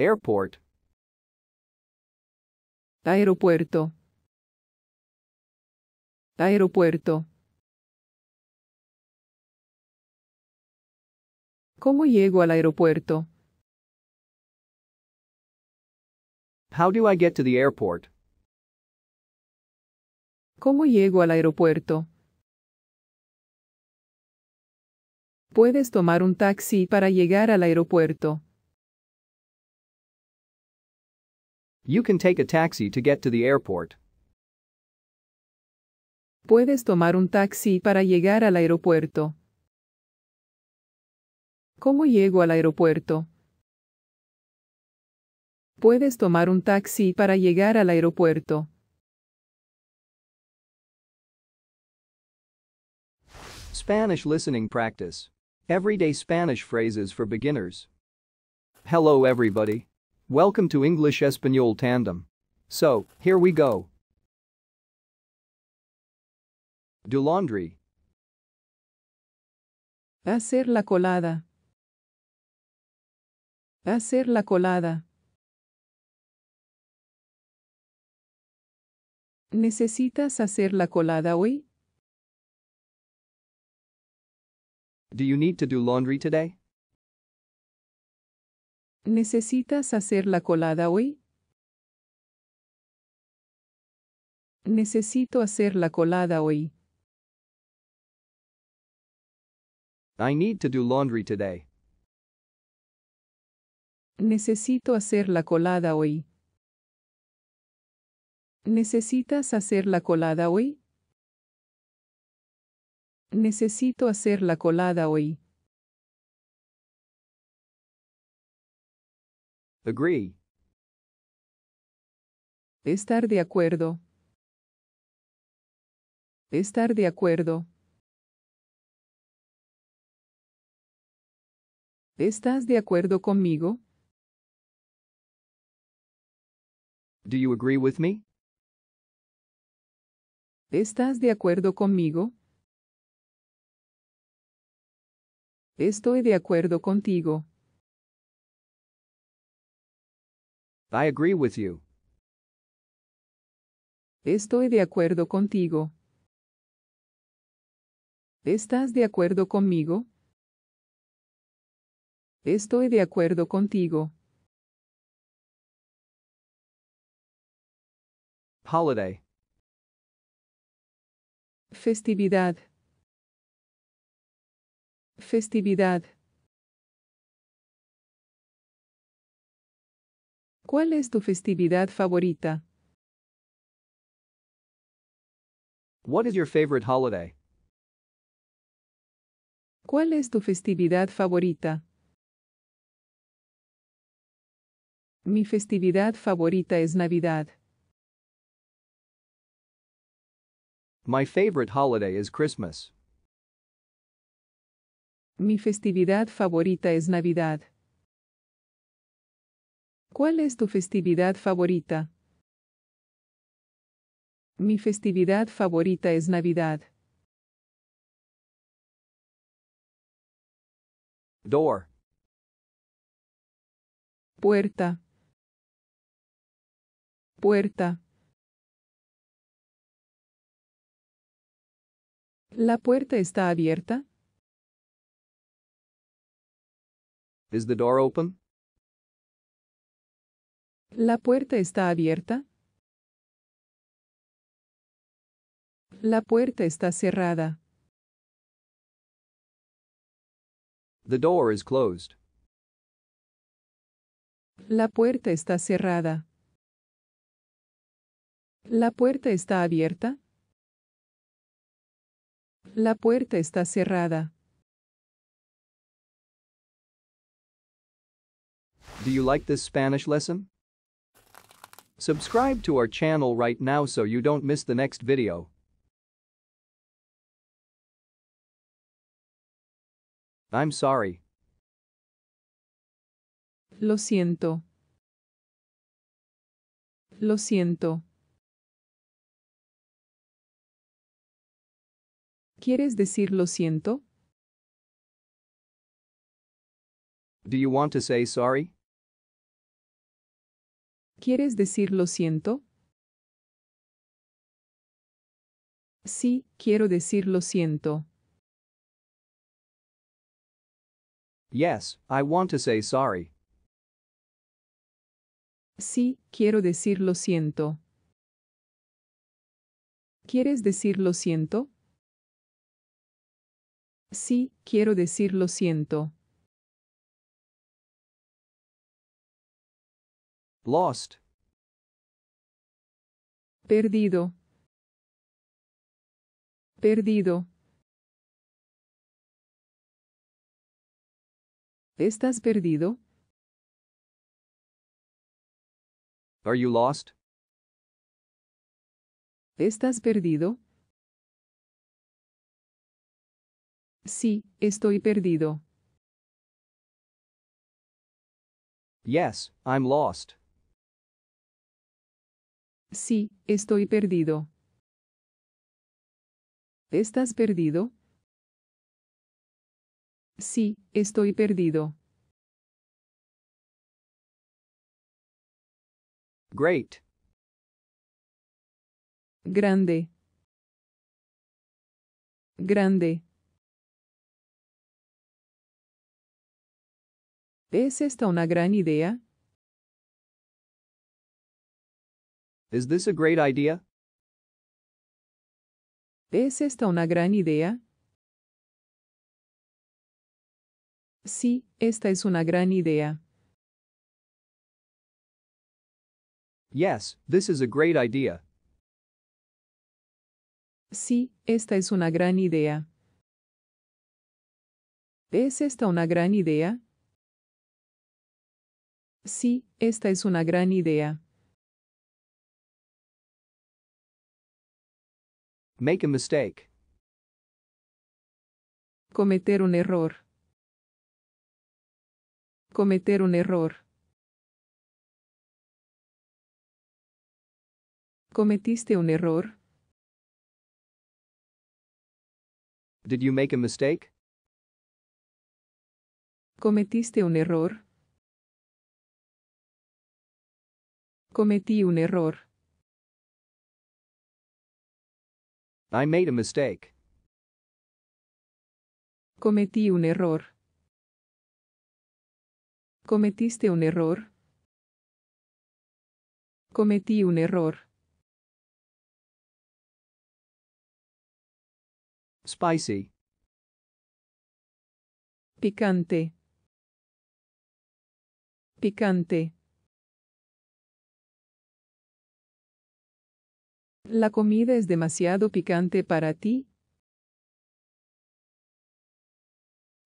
Airport. Aeropuerto. Aeropuerto. ¿Cómo llego al aeropuerto? How do I get to the airport? ¿Cómo llego al aeropuerto? Puedes tomar un taxi para llegar al aeropuerto. You can take a taxi to get to the airport. Puedes tomar un taxi para llegar al aeropuerto. ¿Cómo llego al aeropuerto? Puedes tomar un taxi para llegar al aeropuerto. Spanish listening practice. Everyday Spanish phrases for beginners. Hello everybody. Welcome to English Espanol Tandem. So, here we go. Do laundry. Hacer la colada. Hacer la colada. ¿Necesitas hacer la colada hoy? Do you need to do laundry today? ¿Necesitas hacer la colada hoy? Necesito hacer la colada hoy. I need to do laundry today. Necesito hacer la colada hoy. ¿Necesitas hacer la colada hoy? Necesito hacer la colada hoy. Agree. Estar de acuerdo. Estar de acuerdo. ¿Estás de acuerdo conmigo? Do you agree with me? ¿Estás de acuerdo conmigo? Estoy de acuerdo contigo. I agree with you. Estoy de acuerdo contigo. ¿Estás de acuerdo conmigo? Estoy de acuerdo contigo. Holiday. Festividad. Festividad. ¿Cuál es tu festividad favorita? What is your favorite holiday? ¿Cuál es tu festividad favorita? Mi festividad favorita es Navidad. My favorite holiday is Christmas. Mi festividad favorita es Navidad. ¿Cuál es tu festividad favorita? Mi festividad favorita es Navidad. Door. Puerta. Puerta. ¿La puerta está abierta? Is the door open? La puerta está abierta. La puerta está cerrada. The door is closed. La puerta está cerrada. La puerta está abierta. La puerta está cerrada. Do you like this Spanish lesson? Subscribe to our channel right now so you don't miss the next video. I'm sorry. Lo siento. Lo siento. ¿Quieres decir lo siento? Do you want to say sorry? ¿Quieres decir lo siento? Sí, quiero decir lo siento. Yes, I want to say sorry. Sí, quiero decir lo siento. ¿Quieres decir lo siento? Sí, quiero decir lo siento. Lost. Perdido. Perdido. ¿Estás perdido? Are you lost? ¿Estás perdido? Sí, estoy perdido. Yes, I'm lost. Sí, estoy perdido. ¿Estás perdido? Sí, estoy perdido. Great. Grande. Grande. ¿Es esta una gran idea? Is this a great idea? Esse está una gran idea. Sí, esta es una gran idea. Yes, this is a great idea. Sí, esta es una gran idea. ¿Es esta una gran idea? Sí, esta es una gran idea. Make a mistake. Cometer un error. Cometer un error. ¿Cometiste un error? Did you make a mistake? ¿Cometiste un error? Cometí un error. I made a mistake. Cometí un error. Cometiste un error. Cometí un error. Spicy. Picante. Picante. La comida es demasiado picante para ti.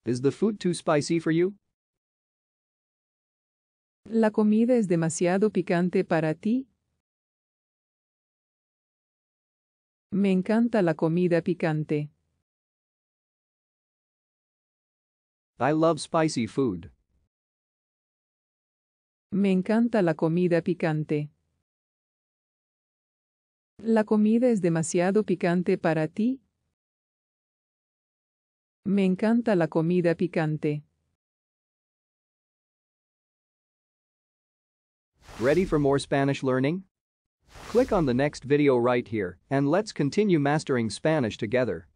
Is the food too spicy for you? La comida es demasiado picante para ti. Me encanta la comida picante. I love spicy food. Me encanta la comida picante. La comida es demasiado picante para ti. Me encanta la comida picante. Ready for more Spanish learning? Click on the next video right here and let's continue mastering Spanish together.